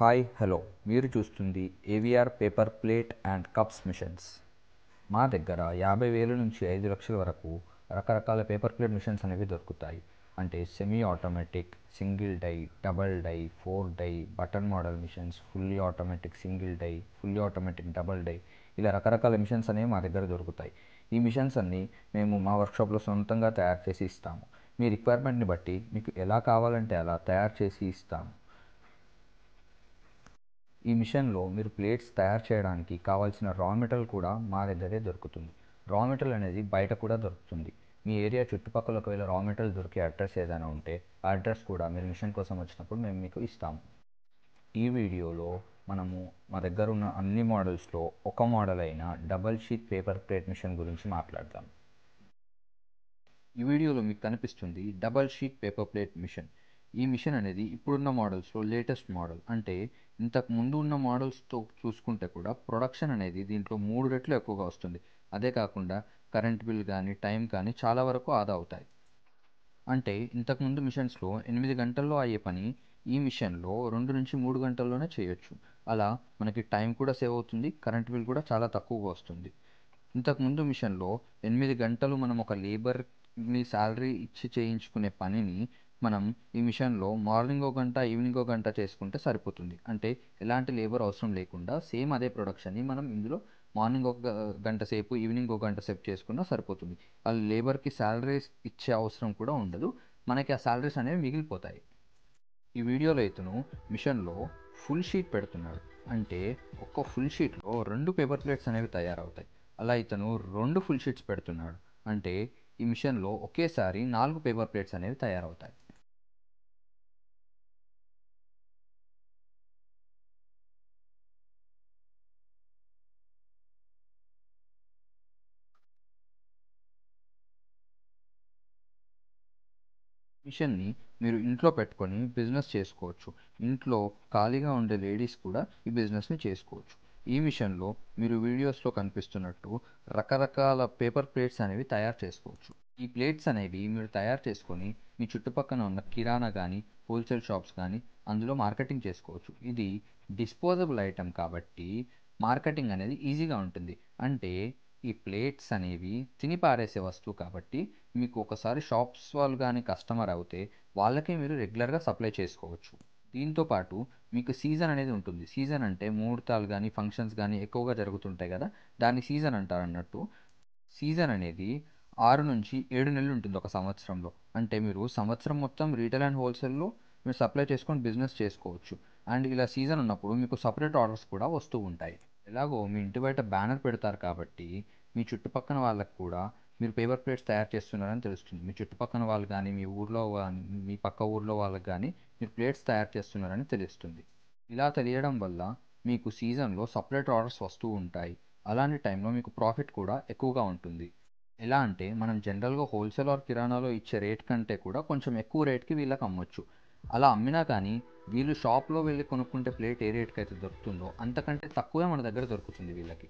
hi hello మీరు చూస్తుంది AVR paper plate and cups machines మా దగ్గర యాభై వేల నుంచి ఐదు లక్షల వరకు రకరకాల పేపర్ ప్లేట్ మిషన్స్ అనేవి దొరుకుతాయి అంటే semi automatic single die double die four die button model machines fully automatic single die fully automatic double die ఇలా రకరకాల మిషన్స్ అనేవి మా దగ్గర దొరుకుతాయి ఈ మిషన్స్ అన్నీ మేము మా వర్క్షాప్లో సొంతంగా తయారు చేసి ఇస్తాము మీ రిక్వైర్మెంట్ని బట్టి మీకు ఎలా కావాలంటే అలా తయారు చేసి ఇస్తాము ఈ మిషన్లో మీరు ప్లేట్స్ తయారు చేయడానికి కావాల్సిన రా మెటీరియల్ కూడా మా దగ్గరే దొరుకుతుంది రా మెటీరియల్ అనేది బయట కూడా దొరుకుతుంది మీ ఏరియా చుట్టుపక్కల ఒకవేళ రా మెటీరియల్ దొరికే అడ్రస్ ఏదైనా ఉంటే ఆ అడ్రస్ కూడా మీరు మిషన్ కోసం వచ్చినప్పుడు మేము మీకు ఇస్తాము ఈ వీడియోలో మనము మా దగ్గర ఉన్న అన్ని మోడల్స్లో ఒక మోడల్ అయిన double sheet paper plate machine గురించి మాట్లాడదాం ఈ వీడియోలో మీకు కనిపిస్తుంది double sheet paper plate machine ఈ మిషన్ అనేది ఇప్పుడున్న మోడల్స్లో లేటెస్ట్ మోడల్ అంటే ఇంతకు ముందు ఉన్న మోడల్స్తో చూసుకుంటే కూడా ప్రొడక్షన్ అనేది దీంట్లో మూడు రెట్లు ఎక్కువగా వస్తుంది అదే కాకుండా కరెంట్ బిల్ కానీ టైం కానీ చాలా వరకు ఆదా అవుతాయి అంటే ఇంతకుముందు మిషన్స్లో ఎనిమిది గంటల్లో అయ్యే పని ఈ మిషన్లో రెండు నుంచి మూడు గంటల్లోనే చేయొచ్చు అలా మనకి టైం కూడా సేవ్ అవుతుంది కరెంట్ బిల్ కూడా చాలా తక్కువగా వస్తుంది ఇంతకుముందు మిషన్లో ఎనిమిది గంటలు మనం ఒక లేబర్ని శాలరీ ఇచ్చి చేయించుకునే పనిని మనం ఈ మిషన్లో మార్నింగ్ ఒక గంట ఈవినింగ్ ఒక గంట చేసుకుంటే సరిపోతుంది అంటే ఎలాంటి లేబర్ అవసరం లేకుండా సేమ్ అదే ప్రొడక్షన్ని మనం ఇందులో మార్నింగ్ ఒక గంట సేపు ఈవినింగ్ ఒక గంట సేపు చేసుకున్నా సరిపోతుంది వాళ్ళు లేబర్కి శాలరీస్ ఇచ్చే అవసరం కూడా ఉండదు మనకి ఆ శాలరీస్ అనేవి మిగిలిపోతాయి ఈ వీడియోలో ఇతను మిషన్లో ఫుల్ షీట్ పెడుతున్నాడు అంటే ఒక్క ఫుల్ షీట్లో రెండు పేపర్ ప్లేట్స్ అనేవి తయారవుతాయి అలా ఇతను రెండు ఫుల్ షీట్స్ పెడుతున్నాడు అంటే ఈ మిషన్లో ఒకేసారి నాలుగు పేపర్ ప్లేట్స్ అనేవి తయారవుతాయి మిషన్ని మీరు ఇంట్లో పెట్టుకొని బిజినెస్ చేసుకోవచ్చు ఇంట్లో ఖాళీగా ఉండే లేడీస్ కూడా ఈ బిజినెస్ని చేసుకోవచ్చు ఈ మిషన్లో మీరు వీడియోస్లో కనిపిస్తున్నట్టు రకరకాల పేపర్ ప్లేట్స్ అనేవి తయారు చేసుకోవచ్చు ఈ ప్లేట్స్ అనేవి మీరు తయారు చేసుకొని మీ చుట్టుపక్కన ఉన్న కిరాణా కానీ హోల్సేల్ షాప్స్ కానీ అందులో మార్కెటింగ్ చేసుకోవచ్చు ఇది డిస్పోజబుల్ ఐటెం కాబట్టి మార్కెటింగ్ అనేది ఈజీగా ఉంటుంది అంటే ఈ ప్లేట్స్ అనేవి తిని పారేసే వస్తువు కాబట్టి మీకు ఒకసారి షాప్స్ వాళ్ళు కానీ కస్టమర్ అవుతే వాళ్ళకే మీరు రెగ్యులర్గా సప్లై చేసుకోవచ్చు దీంతోపాటు మీకు సీజన్ అనేది ఉంటుంది సీజన్ అంటే ముహూర్తాలు కానీ ఫంక్షన్స్ కానీ ఎక్కువగా జరుగుతుంటాయి కదా దాన్ని సీజన్ అంటారు అన్నట్టు సీజన్ అనేది ఆరు నుంచి ఏడు నెలలు ఉంటుంది ఒక సంవత్సరంలో అంటే మీరు సంవత్సరం మొత్తం రీటైల్ అండ్ హోల్సేల్లో మీరు సప్లై చేసుకొని బిజినెస్ చేసుకోవచ్చు అండ్ ఇలా సీజన్ ఉన్నప్పుడు మీకు సపరేట్ ఆర్డర్స్ కూడా వస్తూ ఉంటాయి ఎలాగో మీ ఇంటి బయట బ్యానర్ పెడతారు కాబట్టి మీ చుట్టుపక్కన వాళ్ళకు కూడా మీరు పేపర్ ప్లేట్స్ తయారు చేస్తున్నారని తెలుస్తుంది మీ చుట్టుపక్కన వాళ్ళు కానీ మీ ఊర్లో మీ పక్క ఊర్లో వాళ్ళకి కానీ మీరు ప్లేట్స్ తయారు చేస్తున్నారని తెలుస్తుంది ఇలా తెలియడం వల్ల మీకు సీజన్లో సపరేట్ ఆర్డర్స్ వస్తూ ఉంటాయి అలాంటి టైంలో మీకు ప్రాఫిట్ కూడా ఎక్కువగా ఉంటుంది ఎలా అంటే మనం జనరల్గా హోల్సేల్ ఆర్ కిరాణాలో ఇచ్చే రేట్ కంటే కూడా కొంచెం ఎక్కువ రేట్కి వీళ్ళకి అమ్మొచ్చు అలా అమ్మినా కానీ వీళ్ళు షాప్లో వెళ్ళి కొనుక్కుంటే ప్లేట్ ఏ రేట్కి అయితే దొరుకుతుందో అంతకంటే తక్కువే మన దగ్గర దొరుకుతుంది వీళ్ళకి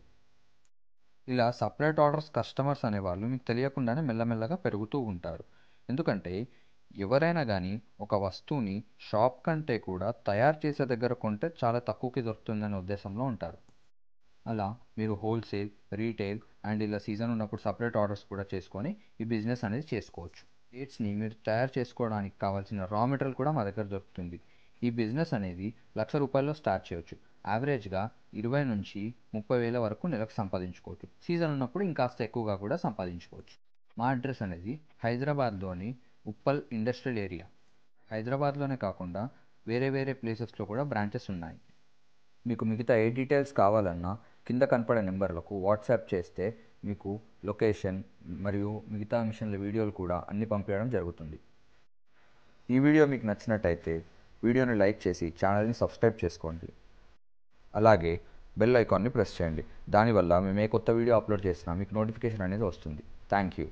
ఇలా సపరేట్ ఆర్డర్స్ కస్టమర్స్ అనేవాళ్ళు మీకు తెలియకుండానే మెల్లమెల్లగా పెరుగుతూ ఉంటారు ఎందుకంటే ఎవరైనా కానీ ఒక వస్తువుని షాప్ కంటే కూడా తయారు చేసే దగ్గర కొంటే చాలా తక్కువకి దొరుకుతుందనే ఉద్దేశంలో ఉంటారు అలా మీరు హోల్సేల్ రీటైల్ అండ్ ఇలా సీజన్ ఉన్నప్పుడు సపరేట్ ఆర్డర్స్ కూడా చేసుకొని ఈ బిజినెస్ అనేది చేసుకోవచ్చు డేట్స్ని మీరు తయారు చేసుకోవడానికి కావాల్సిన రా మెటీరియల్ కూడా మా దగ్గర దొరుకుతుంది ఈ బిజినెస్ అనేది లక్ష రూపాయల్లో స్టార్ట్ చేయవచ్చు యావరేజ్గా ఇరవై నుంచి ముప్పై వేల వరకు నెలకు సంపాదించుకోవచ్చు సీజన్ ఉన్నప్పుడు ఇంకాస్త ఎక్కువగా కూడా సంపాదించుకోవచ్చు మా అడ్రస్ అనేది హైదరాబాద్లోని ఉప్పల్ ఇండస్ట్రియల్ ఏరియా హైదరాబాద్లోనే కాకుండా వేరే వేరే ప్లేసెస్లో కూడా బ్రాంచెస్ ఉన్నాయి మీకు మిగతా ఏ డీటెయిల్స్ కావాలన్నా కింద కనపడే నెంబర్లకు వాట్సాప్ చేస్తే మీకు లొకేషన్ మరియు మిగతా మిషన్ల వీడియోలు కూడా అన్ని పంపించడం జరుగుతుంది ఈ వీడియో మీకు నచ్చినట్టయితే వీడియోని లైక్ చేసి ఛానల్ని సబ్స్క్రైబ్ చేసుకోండి అలాగే బెల్ ఐకాన్ని ప్రెస్ చేయండి దానివల్ల మేము ఏ కొత్త వీడియో అప్లోడ్ చేసినా మీకు నోటిఫికేషన్ అనేది వస్తుంది థ్యాంక్ యూ